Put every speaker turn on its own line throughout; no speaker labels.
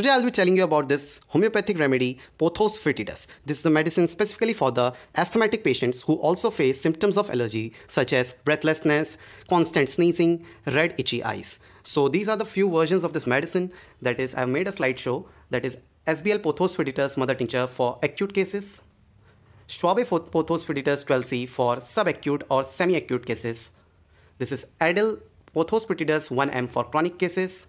Today I'll be telling you about this homeopathic remedy Pothos This is the medicine specifically for the asthmatic patients who also face symptoms of allergy such as breathlessness, constant sneezing, red itchy eyes. So these are the few versions of this medicine that is I've made a slideshow that is SBL Pothos mother tincture for acute cases, Schwabe Pothos 12C for subacute or semi-acute cases. This is Adel Pothos 1M for chronic cases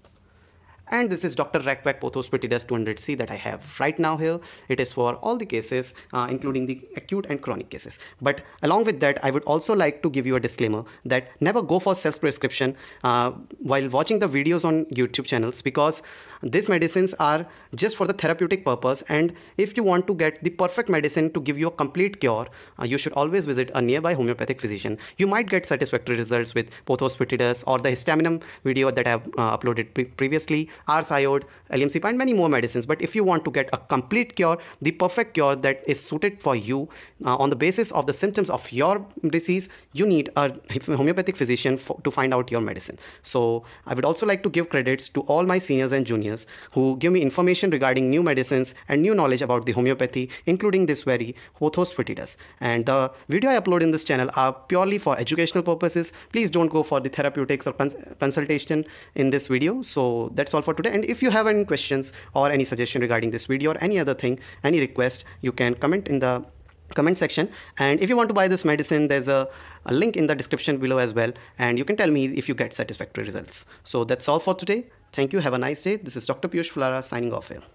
and this is Dr. Rakvak Pothos 200C that I have right now here. It is for all the cases uh, including the acute and chronic cases. But along with that I would also like to give you a disclaimer that never go for self-prescription uh, while watching the videos on YouTube channels because these medicines are just for the therapeutic purpose and if you want to get the perfect medicine to give you a complete cure uh, you should always visit a nearby homeopathic physician you might get satisfactory results with pothos pitidus or the histaminum video that i have uh, uploaded pre- previously arsiod lmcp and many more medicines but if you want to get a complete cure the perfect cure that is suited for you uh, on the basis of the symptoms of your disease you need a homeopathic physician for, to find out your medicine so i would also like to give credits to all my seniors and juniors who give me information regarding new medicines and new knowledge about the homeopathy including this very Hothos and the video i upload in this channel are purely for educational purposes please don't go for the therapeutics or cons consultation in this video so that's all all for today and if you have any questions or any suggestion regarding this video or any other thing any request you can comment in the comment section and if you want to buy this medicine there's a, a, link in the description below as well and you can tell me if you get satisfactory results so that's all for today thank you have a nice day this is dr piyush Flora signing off here